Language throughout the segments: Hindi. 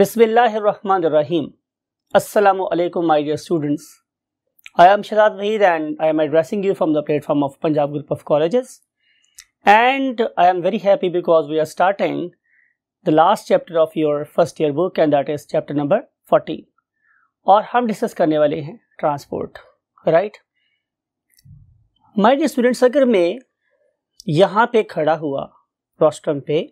Bismillahirrahmanirrahim. Assalamu alaikum, my dear students. I am Shazad Vahid and I am addressing you from the platform of Punjab Group of Colleges. And I am very happy because we are starting the last chapter of your first year book and that is chapter number 40. और हम डिस्कस करने वाले हैं transport right? My dear students, अगर मैं यहाँ पे खड़ा हुआ रोस्टम पे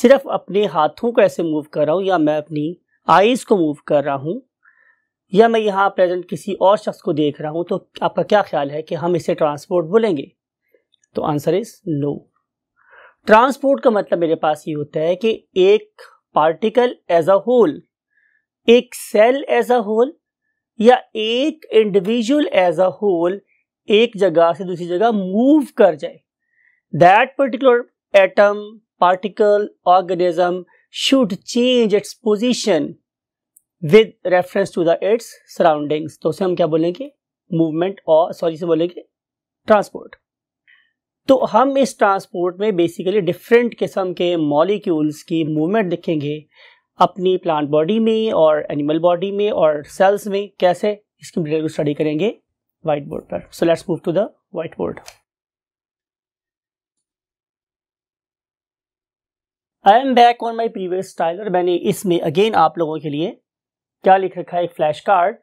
सिर्फ अपने हाथों को ऐसे मूव कर रहा हूँ या मैं अपनी आईज़ को मूव कर रहा हूँ या मैं यहाँ प्रेजेंट किसी और शख्स को देख रहा हूँ तो आपका क्या ख्याल है कि हम इसे ट्रांसपोर्ट बोलेंगे तो आंसर इज़ नो ट्रांसपोर्ट का मतलब मेरे पास ये होता है कि एक पार्टिकल एज अ होल एक सेल एज अ होल या एक इंडिविजुअल एज अ होल एक जगह से दूसरी जगह मूव कर जाए that particular atom, particle, organism should change its position with reference to the its surroundings. तो उसे हम क्या बोलेंगे मूवमेंट और सॉरी से बोलेंगे ट्रांसपोर्ट तो हम इस ट्रांसपोर्ट में बेसिकली डिफरेंट किस्म के मॉलिक्यूल्स की मूवमेंट देखेंगे अपनी प्लांट बॉडी में और एनिमल बॉडी में और सेल्स में कैसे इसकी डिटेल को स्टडी करेंगे whiteboard. So let's move to the whiteboard. I am back on my previous style और मैंने इसमें अगेन आप लोगों के लिए क्या लिख रखा है एक फ्लैश कार्ड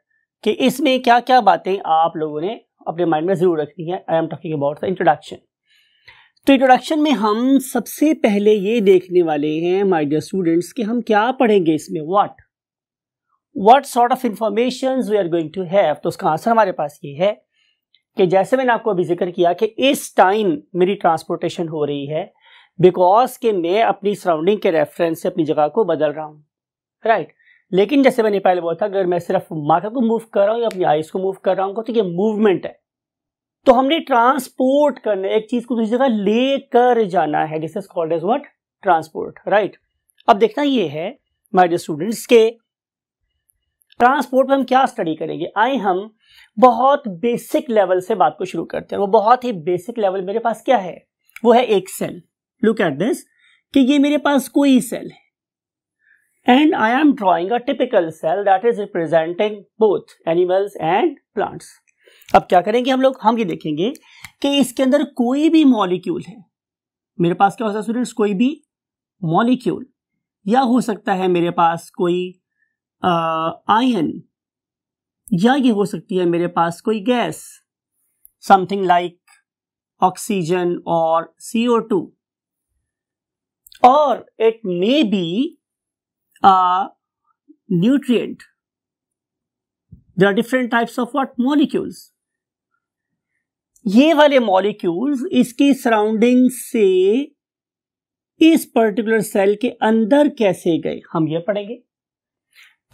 कि इसमें क्या क्या बातें आप लोगों ने अपने माइंड में ज़रूर रखनी है I am talking about the introduction तो इंट्रोडक्शन में हम सबसे पहले ये देखने वाले हैं माई डियर स्टूडेंट्स कि हम क्या पढ़ेंगे इसमें what what sort of information we are going to have तो उसका आंसर हमारे पास ये है कि जैसे मैंने आपको अभी जिक्र किया कि इस टाइम मेरी ट्रांसपोर्टेशन हो रही है बिकॉज कि मैं अपनी सराउंडिंग के रेफरेंस से अपनी जगह को बदल रहा हूँ राइट right. लेकिन जैसे मैंने पहले बोला था अगर मैं सिर्फ माथा को मूव कर रहा हूँ या अपनी आइज को मूव कर रहा हूँ तो ये मूवमेंट है तो हमने ट्रांसपोर्ट करना एक चीज को दूसरी जगह लेकर जाना है this is called as what transport right अब देखना ये है माय डियर स्टूडेंट्स के ट्रांसपोर्ट में हम क्या स्टडी करेंगे आए हम बहुत बेसिक लेवल से बात को शुरू करते हैं वो बहुत ही बेसिक लेवल मेरे पास क्या है वो है एक सेल लुक एट दिस कि ये मेरे पास कोई सेल है and I am drawing a typical cell that is representing both animals and plants अब क्या करेंगे हम लोग हम ये देखेंगे कि इसके अंदर कोई भी मॉलिक्यूल है मेरे पास क्या हो सकता है स्टूडेंट्स कोई भी मॉलिक्यूल या हो सकता है मेरे पास कोई आयन या ये हो सकती है मेरे पास कोई गैस समथिंग लाइक ऑक्सीजन और C O two or it may be a nutrient. There are different types of what molecules. ये वाले मॉलिक्यूल्स इसकी सराउंडिंग से इस पर्टिकुलर सेल के अंदर कैसे गए हम ये पढ़ेंगे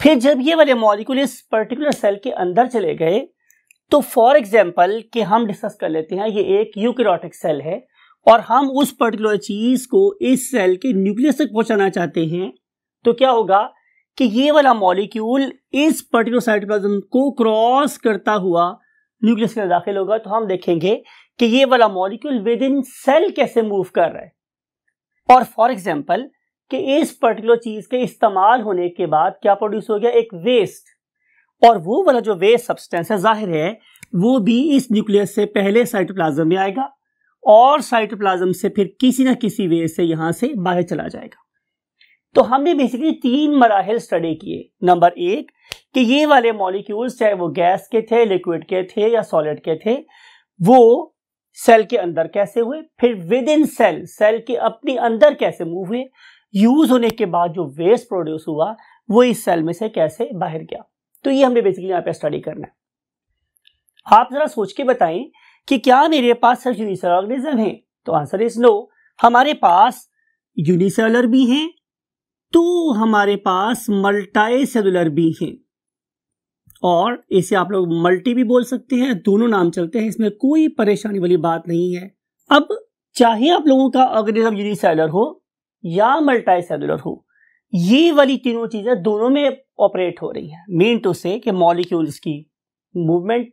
फिर जब ये वाले मॉलिक्यूल इस पर्टिकुलर सेल के अंदर चले गए तो फॉर एग्जाम्पल कि हम डिस्कस कर लेते हैं ये एक यूक्रोटिक सेल है और हम उस पर्टिकुलर चीज को इस सेल के न्यूक्लियस तक पहुंचाना चाहते हैं तो क्या होगा कि ये वाला मॉलिक्यूल इस पर्टिकुलर साइटोप्लाज्म को क्रॉस करता हुआ न्यूक्लियस के दाखिल होगा तो हम देखेंगे कि ये वाला मॉलिक्यूल विद इन सेल कैसे मूव कर रहा है और फॉर एग्जाम्पल कि इस पर्टिकुलर चीज के इस्तेमाल होने के बाद क्या प्रोड्यूस हो गया एक वेस्ट और वो वाला जो वेस्ट सब्सटेंस है जाहिर है वो भी इस न्यूक्लियस से पहले साइटोप्लाज्म में आएगा और साइटोप्लाज्म से फिर किसी ना किसी वे से यहां से बाहर चला जाएगा तो हमने बेसिकली तीन मराहल स्टडी किए नंबर एक कि ये वाले मॉलिक्यूल्स चाहे वो गैस के थे लिक्विड के थे या सॉलिड के थे वो सेल के अंदर कैसे हुए फिर विद इन सेल सेल के अपने अंदर कैसे मूव हुए यूज होने के बाद जो वेस्ट प्रोड्यूस हुआ वो इस सेल में से कैसे बाहर गया तो ये हमने बेसिकली यहां पे स्टडी करना है आप जरा सोच के बताएं कि क्या मेरे पास सच यूनिसेलर ऑर्गेनिज्म है तो आंसर इज नो हमारे पास यूनिसेलर भी हैं तो हमारे पास मल्टाई सेलुलर भी हैं और इसे आप लोग मल्टी भी बोल सकते हैं दोनों नाम चलते हैं इसमें कोई परेशानी वाली बात नहीं है अब चाहे आप लोगों का ऑर्गेनिज्म यूनिसेलर हो या मल्टाई सेलुलर हो ये वाली तीनों चीज़ें दोनों में ऑपरेट हो रही तो है मेन टू से कि मॉलिक्यूल्स की movement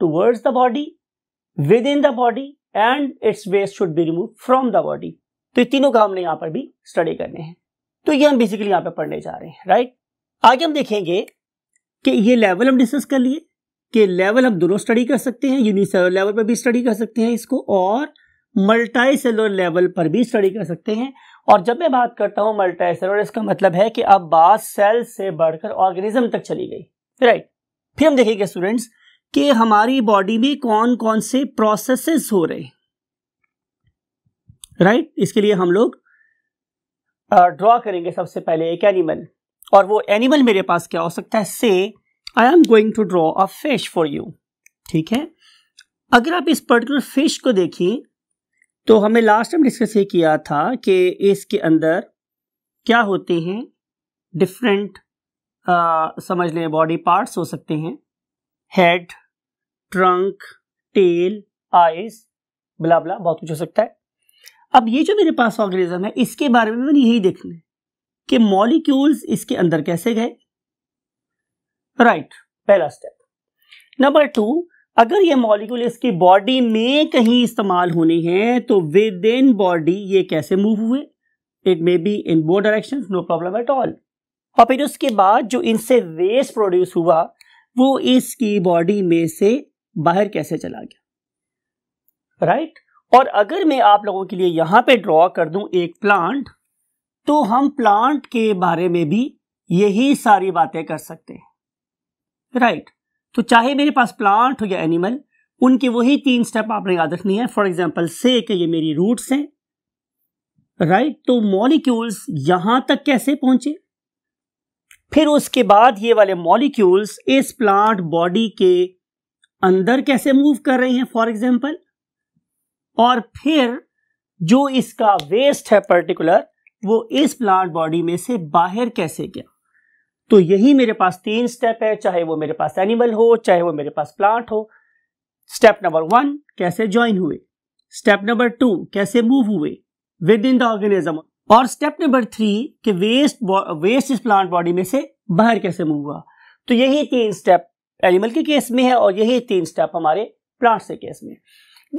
towards the body in the body and its waste should be remove from the body तो ये तीनों का हमने यहां पर भी स्टडी करने हैं तो ये हम बेसिकली यहां पर पढ़ने जा रहे हैं राइट आगे हम देखेंगे कि ये लेवल हम डिस्कस कर लिए कि लेवल हम दोनों स्टडी कर सकते हैं यूनिसेलर लेवल पर भी स्टडी कर सकते हैं इसको और मल्टाई लेवल पर भी स्टडी कर सकते हैं और जब मैं बात करता हूं मल्टाई इसका मतलब है कि अब बात सेल से बढ़कर ऑर्गेनिज्म तक चली गई राइट फिर हम देखेंगे स्टूडेंट्स कि हमारी बॉडी में कौन कौन से प्रोसेसेस हो रहे राइट right? इसके लिए हम लोग ड्रॉ करेंगे सबसे पहले एक एनिमल और वो एनिमल मेरे पास क्या हो सकता है से I am going to draw a fish for you ठीक है अगर आप इस पर्टिकुलर फिश को देखें तो हमें लास्ट टाइम डिस्कस ये किया था कि इसके अंदर क्या होते हैं डिफरेंट समझ लें बॉडी पार्ट्स हो सकते हैं हेड ट्रंक टेल आइस बला बला बहुत कुछ हो सकता है अब ये जो मेरे पास ऑर्गेनिज्म है इसके बारे में मैंने यही देखना है कि मॉलिक्यूल्स इसके अंदर कैसे गए राइट right, पहला स्टेप नंबर टू अगर ये मॉलिक्यूल इसकी बॉडी में कहीं इस्तेमाल होने हैं तो विद इन बॉडी ये कैसे मूव हुए it may maybe in both direction no problem at all और फिर उसके बाद जो इनसे वेस्ट प्रोड्यूस हुआ वो इसकी बॉडी में से बाहर कैसे चला गया राइट right? और अगर मैं आप लोगों के लिए यहां पे ड्रॉ कर दूं एक प्लांट तो हम प्लांट के बारे में भी यही सारी बातें कर सकते हैं राइट right? तो चाहे मेरे पास प्लांट हो या एनिमल उनके वही तीन स्टेप आपने याद रखनी है फॉर एग्जाम्पल से कि ये मेरी रूट्स हैं राइट right? तो मॉलिक्यूल्स यहां तक कैसे पहुंचे फिर उसके बाद ये वाले मॉलिक्यूल्स इस प्लांट बॉडी के अंदर कैसे मूव कर रहे हैं फॉर एग्जाम्पल और फिर जो इसका वेस्ट है पर्टिकुलर वो इस प्लांट बॉडी में से बाहर कैसे गया तो यही मेरे पास तीन स्टेप है चाहे वो मेरे पास एनिमल हो चाहे वो मेरे पास प्लांट हो स्टेप नंबर वन कैसे ज्वाइन हुए स्टेप नंबर टू कैसे मूव हुए विद इन द ऑर्गेनिज्म और स्टेप नंबर थ्री कि वेस्ट वेस्ट इस प्लांट बॉडी में से बाहर कैसे मूव हुआ तो यही तीन स्टेप एनिमल के केस में है और यही तीन स्टेप हमारे प्लांट से केस में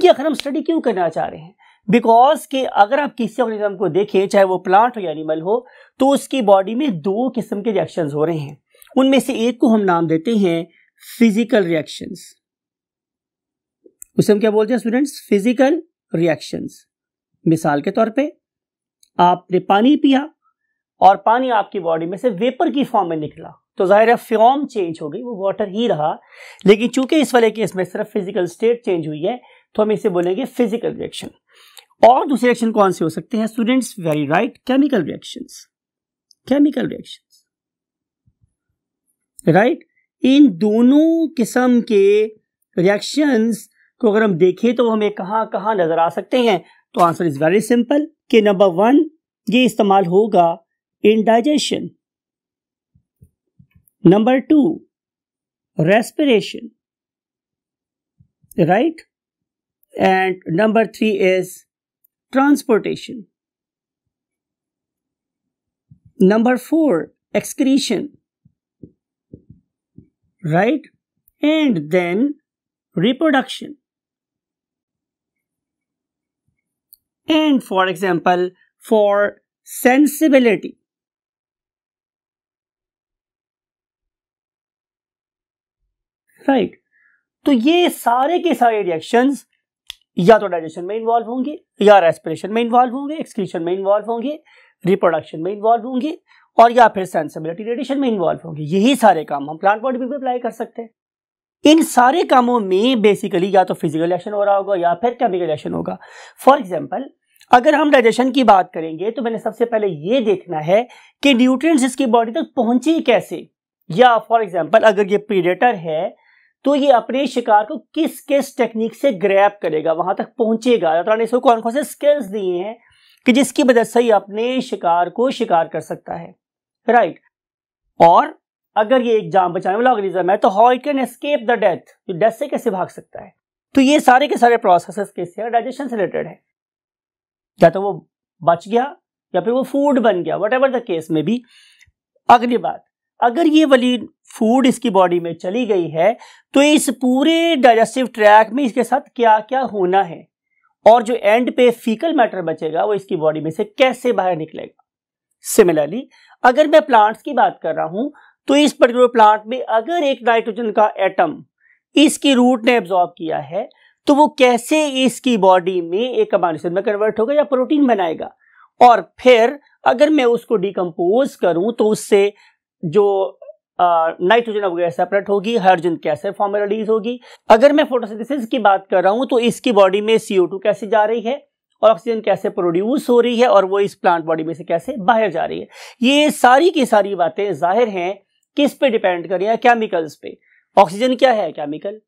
ये अगर हम स्टडी क्यों करना चाह रहे हैं बिकॉज के अगर आप किसी ऑर्गेनिज्म को देखें चाहे वो प्लांट हो या एनिमल हो तो उसकी बॉडी में दो किस्म के रिएक्शन हो रहे हैं उनमें से एक को हम नाम देते हैं फिजिकल रिएक्शंस उसे हम क्या बोलते हैं स्टूडेंट्स फिजिकल रिएक्शंस मिसाल के तौर पे आपने पानी पिया और पानी आपकी बॉडी में से वेपर की फॉर्म में निकला तो जाहिर है फॉर्म चेंज हो गई वो वाटर ही रहा लेकिन चूंकि इस वाले केस में सिर्फ फिजिकल स्टेट चेंज हुई है तो हम इसे बोलेंगे फिजिकल रिएक्शन और दूसरे रिएक्शन कौन से हो सकते हैं students very right chemical reaction chemical reaction right इन दोनों किस्म के रिएक्शंस को अगर हम देखें तो हमें कहां कहां नजर आ सकते हैं तो आंसर इज वेरी सिंपल कि नंबर वन ये इस्तेमाल होगा in digestion number two respiration right and number three is transportation number four excretion right and then reproduction and for example for sensibility. Right right. तो ये सारे के सारे रिएक्शंस या तो डाइजेशन में इन्वॉल्व होंगे या रेस्पिरेशन में इन्वॉल्व होंगे एक्सक्रीशन में इन्वॉल्व होंगे रिप्रोडक्शन में इन्वॉल्व होंगे और या फिर सेंसिबिलिटी रेडिएशन में इन्वॉल्व होंगे यही सारे काम हम प्लांट बॉडी भी अप्लाई कर सकते हैं इन सारे कामों में बेसिकली या तो फिजिकल एक्शन हो रहा होगा या फिर केमिकल एक्शन होगा फॉर एग्जाम्पल अगर हम डाइजेशन की बात करेंगे तो मैंने सबसे पहले ये देखना है कि न्यूट्रिएंट्स इसकी बॉडी तक पहुंचे कैसे या फॉर एग्जांपल अगर ये प्रीडेटर है तो ये अपने शिकार को किस किस टेक्निक से ग्रैप करेगा वहां तक पहुंचेगा तो इसको कौन कौन से स्किल्स दिए हैं कि जिसकी वजह से ही अपने शिकार को शिकार कर सकता है राइट right. और अगर ये एग्जाम बचाने वाला ऑर्गेनिज्म है तो how it can escape the death death से कैसे भाग सकता है तो ये सारे के सारे प्रोसेस के डाइजेशन से रिलेटेड है या तो वो बच गया या फिर वो फूड बन गया वट द केस में भी अगली बात अगर ये वाली फूड इसकी बॉडी में चली गई है तो इस पूरे डाइजेस्टिव ट्रैक में इसके साथ क्या क्या होना है और जो एंड पे फीकल मैटर बचेगा वो इसकी बॉडी में से कैसे बाहर निकलेगा सिमिलरली अगर मैं प्लांट्स की बात कर रहा हूं तो इस पर्टिकुलर प्लांट में अगर एक नाइट्रोजन का एटम इसकी रूट ने एब्जॉर्ब किया है तो वो कैसे इसकी बॉडी में एक अमानुषद में कन्वर्ट होगा या प्रोटीन बनाएगा और फिर अगर मैं उसको डिकम्पोज करूं तो उससे जो नाइट्रोजन वगैरह सेपरेट होगी हाइड्रोजन कैसे फॉर्म में रिलीज होगी अगर मैं फोटोसिंथेसिस की बात कर रहा हूं तो इसकी बॉडी में सीओ टू कैसे जा रही है और ऑक्सीजन कैसे प्रोड्यूस हो रही है और वो इस प्लांट बॉडी में से कैसे बाहर जा रही है ये सारी की सारी बातें जाहिर हैं किस पे डिपेंड कर रही है केमिकल्स पे ऑक्सीजन क्या है केमिकल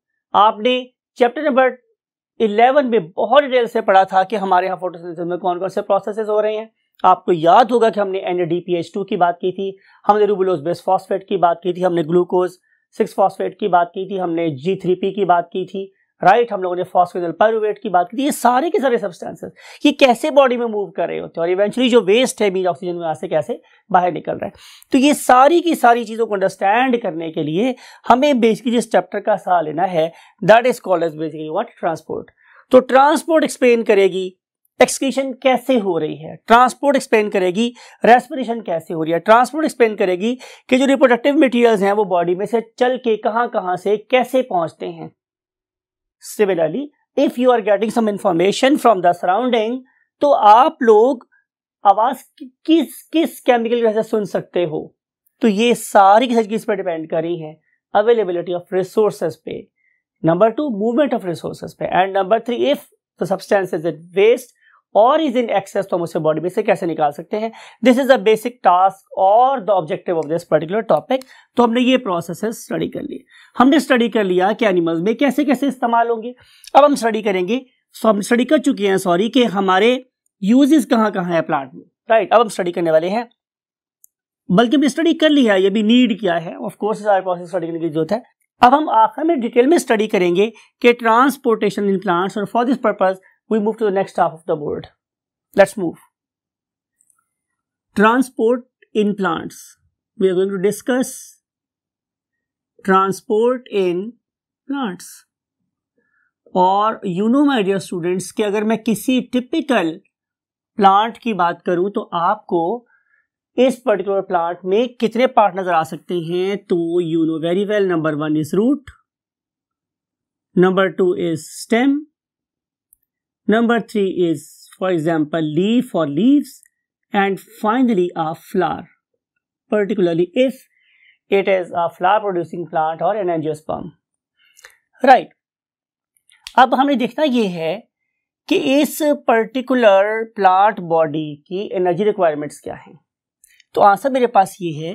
आपने चैप्टर नंबर 11 में बहुत डिटेल से पढ़ा था कि हमारे यहाँ फोटोसिंथेसिस में कौन कौन से प्रोसेसेस हो रहे हैं आपको याद होगा कि हमने एन टू की बात की थी हमने रूबुलोज बेस फॉस्फेट की बात की थी हमने ग्लूकोज सिक्स फॉस्फेट की बात की थी हमने जी थ्री पी की बात की थी राइट हम लोगों ने फॉस्फेजल पायरुवेट की बात की थी ये सारे के सारे सब्सटेंसेस ये कैसे बॉडी में मूव कर रहे होते हैं और इवेंचुअली जो वेस्ट है बीज ऑक्सीजन में यहाँ से कैसे बाहर निकल रहा है तो ये सारी की सारी चीज़ों को अंडरस्टैंड करने के लिए हमें बेसिकली जिस चैप्टर का सहा लेना है that is called as basically what transport तो ट्रांसपोर्ट एक्सप्लेन करेगी एक्सक्रीशन कैसे हो रही है ट्रांसपोर्ट एक्सप्लेन करेगी रेस्पिरेशन कैसे हो रही है ट्रांसपोर्ट एक्सप्लेन करेगी कि जो रिप्रोडक्टिव मटेरियल्स हैं वो बॉडी में से चल के कहाँ कहाँ से कैसे पहुँचते हैं similarly if you are getting some information from the surrounding तो आप लोग आवाज किस किस केमिकल की वजह से सुन सकते हो तो ये सारी की इस पर डिपेंड कर रही है अवेलेबिलिटी ऑफ रिसोर्सेज पे number two movement of resources पे and number three if the substance is it waste और इज इन एक्सेस तो हम उसे बॉडी में से कैसे निकाल सकते हैं this is a basic task और the objective of this particular topic तो हमने ये प्रोसेस स्टडी कर लिए हमने स्टडी कर लिया कि एनिमल्स में कैसे कैसे इस्तेमाल होंगे अब हम स्टडी करेंगे सो हम स्टडी कर चुके हैं सॉरी कि हमारे यूजेस कहाँ कहाँ है प्लांट में राइट right, अब हम स्टडी करने वाले हैं बल्कि हमने स्टडी कर लिया ये भी नीड क्या है ऑफ कोर्स इस प्रोसेस स्टडी करने की जरूरत है अब हम आखिर में डिटेल में स्टडी करेंगे कि ट्रांसपोर्टेशन इन प्लांट्स और for this purpose we move to the next half of the board. Let's move. Transport in plants. We are going to discuss transport in plants. और you know my dear students कि अगर मैं किसी टिपिकल प्लांट की बात करूं तो आपको इस पर्टिकुलर प्लांट में कितने पार्ट नजर आ सकते हैं तो you know very well number one is root number two is stem Number three is, for example, leaf or leaves. And finally, a flower, particularly if it is a flower producing plant or an angiosperm. Right. अब हमने देखना ये है कि इस पर्टिकुलर प्लांट बॉडी की एनर्जी रिक्वायरमेंट्स क्या हैं तो आंसर मेरे पास ये है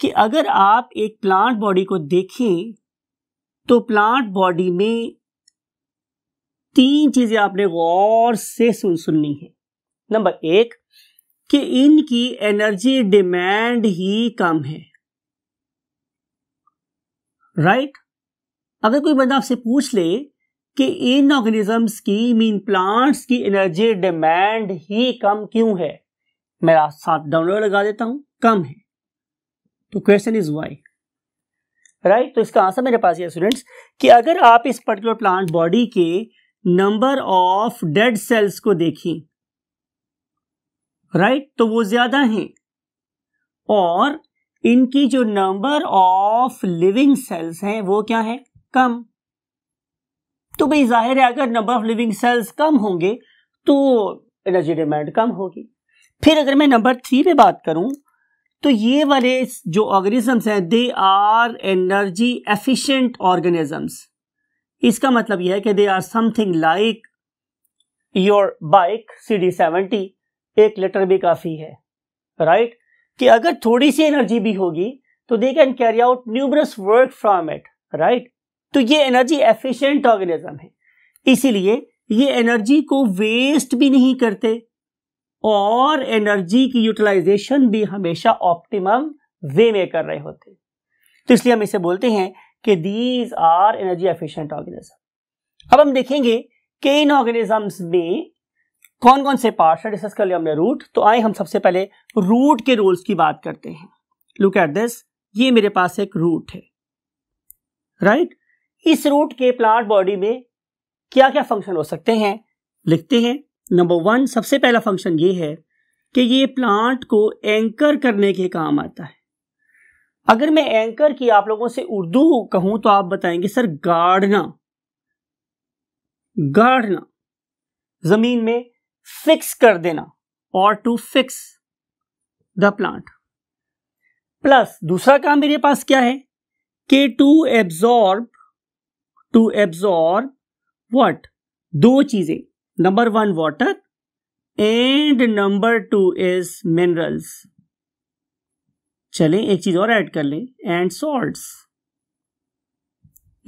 कि अगर आप एक प्लांट बॉडी को देखें तो प्लांट बॉडी में तीन चीजें आपने गौर से सुन सुननी है नंबर एक कि इनकी एनर्जी डिमांड ही कम है राइट right? अगर कोई बंदा आपसे पूछ ले कि इन ऑर्गेनिजम्स की मीन प्लांट्स की एनर्जी डिमांड ही कम क्यों है मैं साथ डाउनलोड लगा देता हूं कम है तो क्वेश्चन इज वाई राइट तो इसका आंसर मेरे पास है स्टूडेंट्स कि अगर आप इस पर्टिकुलर प्लांट बॉडी के नंबर ऑफ डेड सेल्स को देखें राइट तो वो ज्यादा हैं और इनकी जो नंबर ऑफ लिविंग सेल्स हैं वो क्या है कम तो भाई जाहिर है अगर नंबर ऑफ लिविंग सेल्स कम होंगे तो एनर्जी डिमांड कम होगी फिर अगर मैं नंबर थ्री पे बात करूं तो ये वाले जो ऑर्गेनिजम्स हैं they are energy efficient organisms इसका मतलब यह है कि they are something like your bike C D seventy एक लीटर भी काफ़ी है राइट right? कि अगर थोड़ी सी एनर्जी भी होगी तो they can carry out numerous work from it right तो ये एनर्जी एफिशिएंट ऑर्गेनिज्म है इसीलिए ये एनर्जी को वेस्ट भी नहीं करते और एनर्जी की यूटिलाइजेशन भी हमेशा ऑप्टिमम वे में कर रहे होते तो इसलिए हम इसे बोलते हैं कि these are energy efficient organism अब हम देखेंगे कि इन ऑर्गेनिजम्स में कौन कौन से पार्ट्स हैं डिस्कस कर लिया हमने रूट तो आए हम सबसे पहले रूट के रोल्स की बात करते हैं लुक एट दिस ये मेरे पास एक रूट है राइट right? इस रूट के प्लांट बॉडी में क्या क्या फंक्शन हो सकते हैं लिखते हैं नंबर वन सबसे पहला फंक्शन ये है कि ये प्लांट को एंकर करने के काम आता है अगर मैं एंकर की आप लोगों से उर्दू कहूं तो आप बताएंगे सर गाड़ना गाड़ना जमीन में फिक्स कर देना और to fix the plant plus दूसरा काम मेरे पास क्या है के to absorb to absorb what दो चीजें number one water and number two is minerals चलें एक चीज़ और ऐड कर लें एंड सॉल्ट्स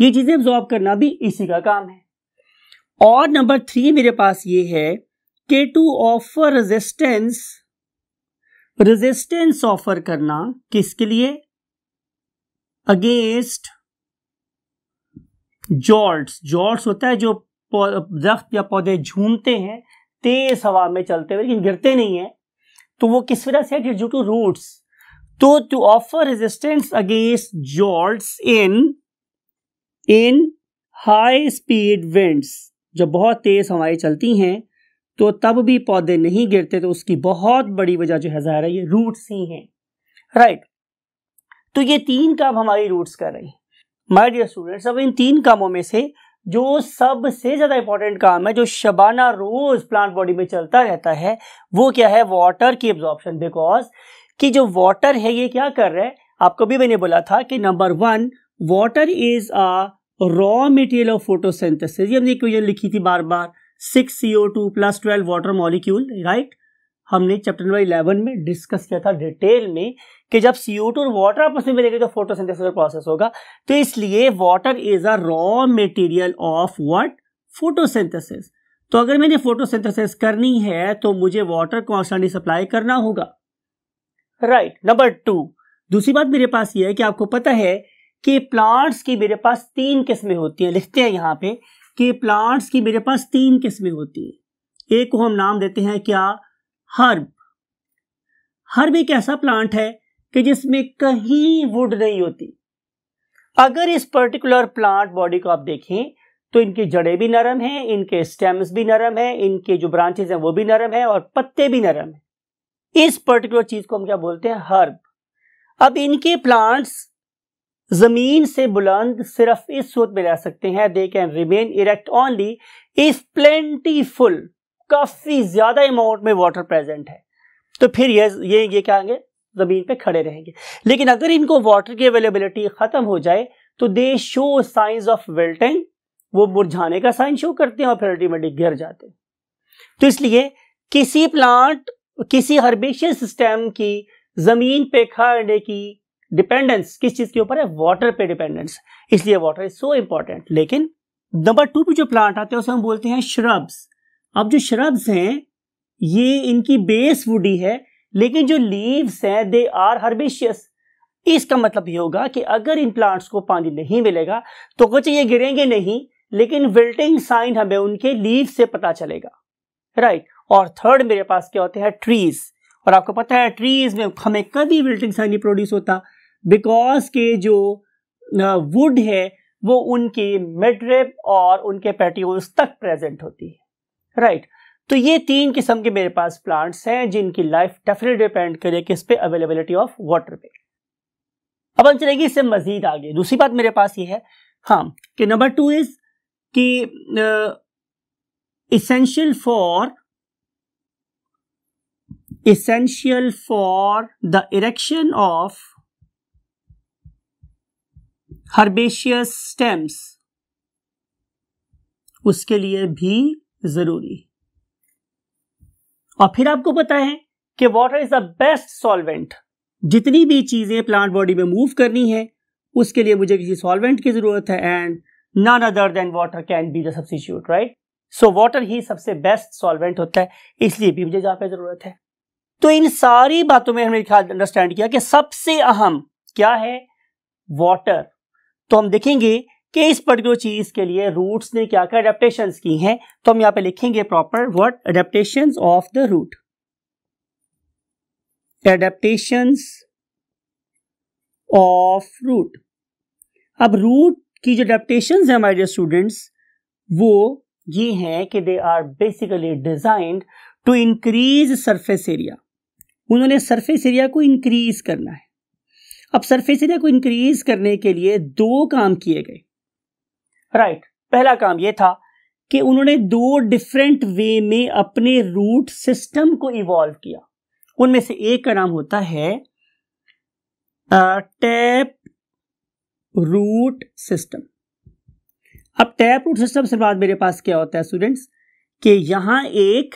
ये चीज़ें एब्जॉर्ब करना भी इसी का काम है और नंबर थ्री मेरे पास ये है के to offer resistance resistance offer करना किसके लिए अगेंस्ट जॉर्ट्स जॉर्ट्स होता है जो दरख्त या पौधे झूमते हैं तेज हवा में चलते हुए लेकिन गिरते नहीं है तो वो किस वजह से है ड्यू टू रूट्स तो to offer resistance against jolt in in high speed winds जब बहुत तेज हवाएं चलती हैं तो तब भी पौधे नहीं गिरते तो उसकी बहुत बड़ी वजह जो है ज़ाहिर है ये रूट्स ही हैं राइट right. तो ये तीन काम हमारी रूट्स कर रही माय डियर स्टूडेंट्स अब इन तीन कामों में से जो सबसे ज़्यादा इंपॉर्टेंट काम है जो शबाना रोज प्लांट बॉडी में चलता रहता है वो क्या है वाटर की एब्जॉर्प्शन बिकॉज कि जो वाटर है ये क्या कर रहा है आपको भी मैंने बोला था कि number one water is a raw material of photosynthesis ये हमने इक्वेशन लिखी थी बार बार six C O two plus twelve water molecule right हमने चैप्टर नंबर इलेवन में डिस्कस किया था डिटेल में कि जब सी ओ टू और वाटर आपस में मिलेगा तो फोटोसिंथेसिस प्रोसेस होगा तो इसलिए water is a raw material of what photosynthesis तो अगर मैंने फोटोसिंथेसिस करनी है तो मुझे वाटर कॉन्स्टेंटली सप्लाई करना होगा राइट नंबर टू दूसरी बात मेरे पास ये है कि आपको पता है कि प्लांट्स की मेरे पास तीन किस्में होती हैं लिखते हैं यहाँ पे कि प्लांट्स की मेरे पास तीन किस्में होती हैं एक को हम नाम देते हैं क्या हर्ब हर्ब एक ऐसा प्लांट है कि जिसमें कहीं वुड नहीं होती अगर इस पर्टिकुलर प्लांट बॉडी को आप देखें तो इनकी जड़ें भी नरम हैं इनके स्टेम्स भी नरम हैं इनके जो ब्रांचेज हैं वो भी नरम हैं और पत्ते भी नरम हैं इस पर्टिकुलर चीज को हम क्या बोलते हैं हर्ब अब इनके प्लांट्स जमीन से बुलंद सिर्फ इस सूरत में रह सकते हैं they can remain erect only if plentiful काफी ज्यादा अमाउंट में वाटर प्रेजेंट है तो फिर ये ये ये क्या आएंगे जमीन पे खड़े रहेंगे लेकिन अगर इनको वाटर की अवेलेबिलिटी खत्म हो जाए तो they show signs of wilting वो मुरझाने का साइन शो करते हैं और फिर अल्टीमेटली गिर जाते हैं तो इसलिए किसी प्लांट किसी हर्बेशियस सिस्टम की जमीन पे खाने की डिपेंडेंस किस चीज के ऊपर है वाटर पे डिपेंडेंस इसलिए वाटर इज सो इंपॉर्टेंट लेकिन नंबर टू पे जो प्लांट आते हैं उसे हम बोलते हैं श्रब्स अब जो श्रब्स हैं ये इनकी बेस वुडी है लेकिन जो लीव्स हैं दे आर हर्बेशियस इसका मतलब ये होगा कि अगर इन प्लांट्स को पानी नहीं मिलेगा तो कुछ ये गिरेंगे नहीं लेकिन विल्टिंग साइन हमें उनके लीव से पता चलेगा राइट right. और थर्ड मेरे पास क्या होते हैं ट्रीज और आपको पता है ट्रीज में हमें कभी विल्टिंग साइन नहीं प्रोड्यूस होता बिकॉज के जो वुड है वो उनकी मिडरेप और उनके पेटियोल्स तक प्रेजेंट होती है राइट right. तो ये तीन किस्म के मेरे पास प्लांट्स हैं जिनकी लाइफ डेफिनेट डिपेंड करे किस पे अवेलेबिलिटी ऑफ वाटर पे अब हम चलेंगे इससे मजीद आगे दूसरी बात मेरे पास ये है हाँ कि नंबर टू इज कि essential for essential for the erection of herbaceous stems उसके लिए भी जरूरी और फिर आपको पता है कि water is the best solvent जितनी भी चीजें प्लांट बॉडी में मूव करनी है उसके लिए मुझे किसी सॉल्वेंट की जरूरत है and none other than water can be the substitute right so water ही सबसे बेस्ट सॉल्वेंट होता है इसलिए भी मुझे जहां पर जरूरत है तो इन सारी बातों में हमने अंडरस्टैंड किया कि सबसे अहम क्या है वाटर तो हम देखेंगे कि इस पर्टिकुलर चीज के लिए रूट्स ने क्या क्या अडेप्टेशन की हैं तो हम यहां पे लिखेंगे proper what adaptation of the root adaptation of root अब रूट की जो अडेप्टेशन है हमारे स्टूडेंट्स वो ये हैं कि they are basically designed to increase surface area उन्होंने सरफेस एरिया को इंक्रीज़ करना है अब सरफेस एरिया को इंक्रीज़ करने के लिए दो काम किए गए राइट right, पहला काम यह था कि उन्होंने दो डिफरेंट वे में अपने रूट सिस्टम को इवॉल्व किया उनमें से एक का नाम होता है टैप रूट सिस्टम अब टैप रूट सिस्टम से बाद मेरे पास क्या होता है स्टूडेंट्स कि यहां एक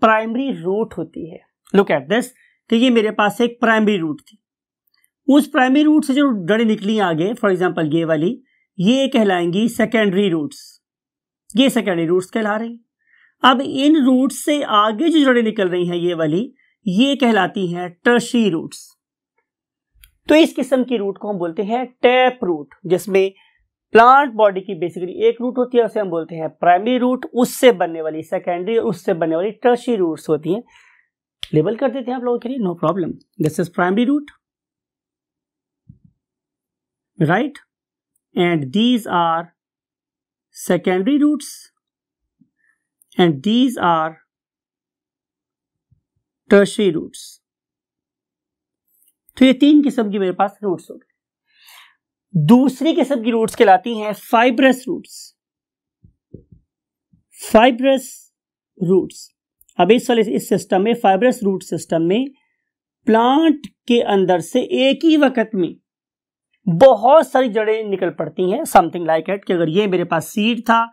प्राइमरी रूट होती है लुक एट दिस कि ये मेरे पास एक प्राइमरी रूट थी उस प्राइमरी रूट से जो डड़ी निकली आगे फॉर एग्जाम्पल ये वाली ये कहलाएंगी सेकेंडरी रूट्स ये सेकेंडरी रूट्स कहला रही अब इन रूट से आगे जो जड़ें निकल रही हैं ये वाली ये कहलाती हैं टर्शी रूट्स तो इस किस्म की रूट को हम बोलते हैं टैप रूट जिसमें प्लांट बॉडी की बेसिकली एक रूट होती है उसे हम बोलते हैं प्राइमरी रूट उससे बनने वाली सेकेंडरी और उससे बनने वाली टर्शी रूट्स होती हैं लेबल कर देते हैं आप लोगों के लिए no problem this is primary root right and these are secondary roots and these are tertiary roots तो ये तीन किस्म की मेरे पास रूट्स हो गए दूसरी किस्म की रूट्स कहलाती हैं फाइब्रस रूट्स फाइब्रस रूट्स अब इस वाले इस सिस्टम में फाइब्रस रूट सिस्टम में प्लांट के अंदर से एक ही वक्त में बहुत सारी जड़ें निकल पड़ती हैं समथिंग लाइक एट कि अगर ये मेरे पास सीड था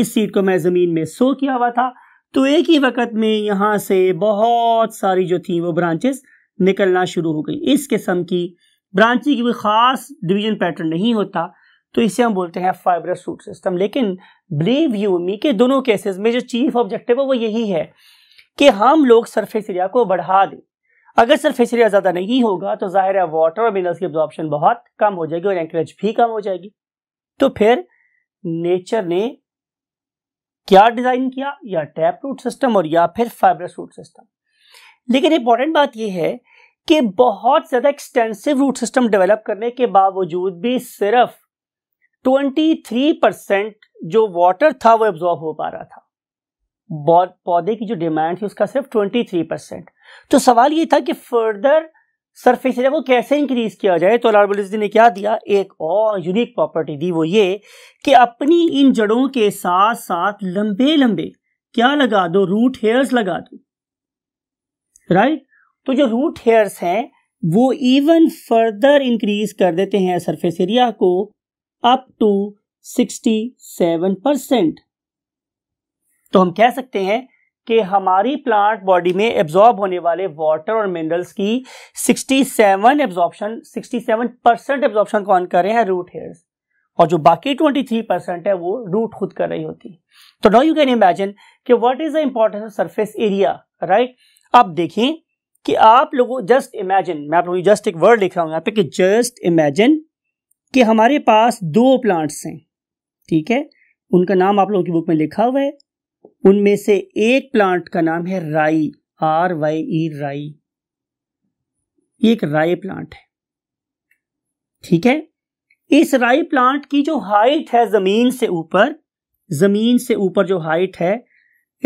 इस सीड को मैं ज़मीन में सो किया हुआ था तो एक ही वक्त में यहाँ से बहुत सारी जो थी वो ब्रांचेस निकलना शुरू हो गई इस किस्म की ब्रांची की कोई ख़ास डिवीजन पैटर्न नहीं होता तो इसे हम बोलते हैं फाइब्रस रूट सिस्टम लेकिन बिलीव यू मी के दोनों केसेस में जो चीफ ऑब्जेक्टिव है वो यही है कि हम लोग सरफेस एरिया को बढ़ा दें अगर सरफेस एरिया ज़्यादा नहीं होगा तो ज़ाहिर है वाटर और मिनरल्स की ऑप्शन बहुत कम हो जाएगी और एंकरेज भी कम हो जाएगी तो फिर नेचर ने क्या डिज़ाइन किया या टैप रूट सिस्टम और या फिर फाइबरस रूट सिस्टम लेकिन इंपॉर्टेंट बात यह है कि बहुत ज़्यादा एक्सटेंसिव रूट सिस्टम डेवलप करने के बावजूद भी सिर्फ 23 परसेंट जो वाटर था वो एब्जॉर्ब हो पा रहा था पौधे की जो डिमांड थी उसका सिर्फ ट्वेंटी थ्री परसेंट तो सवाल ये था कि फर्दर सरफेस एरिया को कैसे इंक्रीज किया जाए तो लालबुलजी ने क्या दिया एक और यूनिक प्रॉपर्टी दी वो ये कि अपनी इन जड़ों के साथ साथ लंबे लंबे क्या लगा दो रूट हेयर्स लगा दो राइट तो जो रूट हेयर्स हैं वो इवन फर्दर इंक्रीज कर देते हैं सरफेस एरिया को up to sixty seven percent तो हम कह सकते हैं कि हमारी प्लांट बॉडी में एब्जॉर्ब होने वाले वाटर और मिनरल्स की 67 seven sixty seven percent absorption कौन कर रहे हैं रूट हेयर्स और जो बाकी 23 परसेंट है वो रूट खुद कर रही होती है तो नाउ यू कैन इमेजिन कि what is the importance of surface area right आप देखें कि आप लोगों जस्ट इमेजिन मैं आप लोगों जस्ट एक वर्ड लिख रहा हूँ यहाँ पे कि जस्ट इमेजिन कि हमारे पास दो प्लांट्स हैं ठीक है उनका नाम आप लोगों की बुक में लिखा हुआ है उनमें से एक प्लांट का नाम है राई आर वाई ई राई ये एक राई प्लांट है ठीक है इस राई प्लांट की जो हाइट है जमीन से ऊपर जमीन से ऊपर जो हाइट है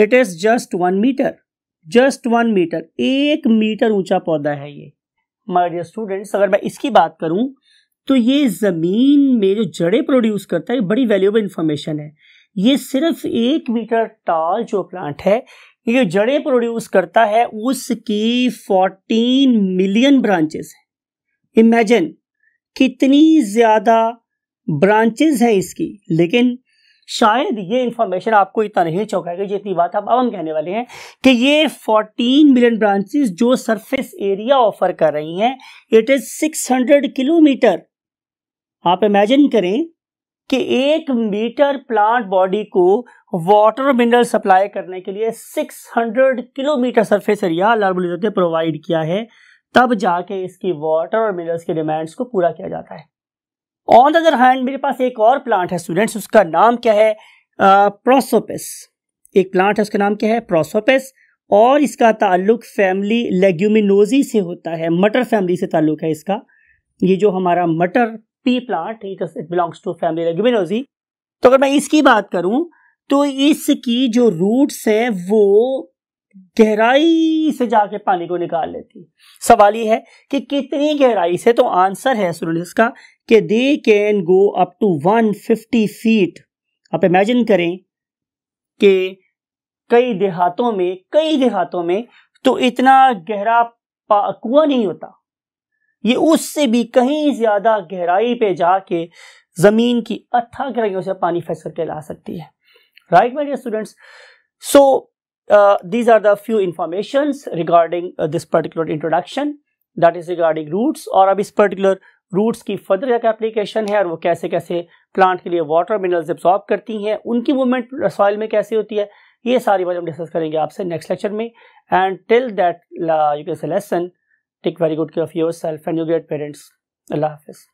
it is just one metre just one metre एक मीटर ऊंचा पौधा है ये माय डियर स्टूडेंट्स अगर मैं इसकी बात करूं तो ये जमीन में जो जड़े प्रोड्यूस करता है बड़ी वैल्यूएबल इंफॉर्मेशन है ये सिर्फ एक मीटर टाल जो प्लांट है ये जड़े प्रोड्यूस करता है उसकी 14 मिलियन ब्रांचेस हैं इमेजिन कितनी ज़्यादा ब्रांचेस हैं इसकी लेकिन शायद ये इंफॉर्मेशन आपको इतना नहीं चौंकाएगा जितनी बात आप अब हम कहने वाले हैं कि ये 14 मिलियन ब्रांचेस जो सरफेस एरिया ऑफर कर रही हैं इट इज़ 600 किलोमीटर आप इमेजिन करें कि एक मीटर प्लांट बॉडी को वाटर मिनरल सप्लाई करने के लिए 600 किलोमीटर सरफेस एरिया लालबुलजत ने प्रोवाइड किया है तब जाके इसकी वाटर और मिनरल्स के डिमांड्स को पूरा किया जाता है ऑन द अदर हैंड मेरे पास एक और प्लांट है स्टूडेंट्स उसका नाम क्या है प्रोसोपिस एक प्लांट है उसका नाम क्या है प्रोसोपिस और इसका ताल्लुक फैमिली लेग्यूमिनोजी से होता है मटर फैमिली से ताल्लुक है इसका ये जो हमारा मटर pea plant it belongs to family Leguminosae तो अगर मैं इसकी बात करूं तो इसकी जो रूट्स हैं वो गहराई से जाके पानी को निकाल लेती सवाल ये है कि कितनी गहराई से तो आंसर है सुरलिस का कि they can go up to 150 feet आप इमेजिन करें कि कई देहातों में कई देहातों में तो इतना गहरा कुआ नहीं होता ये उससे भी कहीं ज्यादा गहराई पे जाके जमीन की अथा गहराइयों से पानी फैस करके ला सकती है right my dear students so these are the few information regarding this particular introduction that is regarding roots और अब इस पर्टिकुलर रूट्स की फर्दर एक एप्लीकेशन है और वो कैसे कैसे प्लांट के लिए वाटर मिनरल्स एब्सॉर्ब करती हैं उनकी मूवमेंट सॉइल में कैसे होती है ये सारी बात हम डिस्कस करेंगे आपसे नेक्स्ट लेक्चर में and till that you can say lesson Take very good care of yourself and your great parents. Allah Hafiz.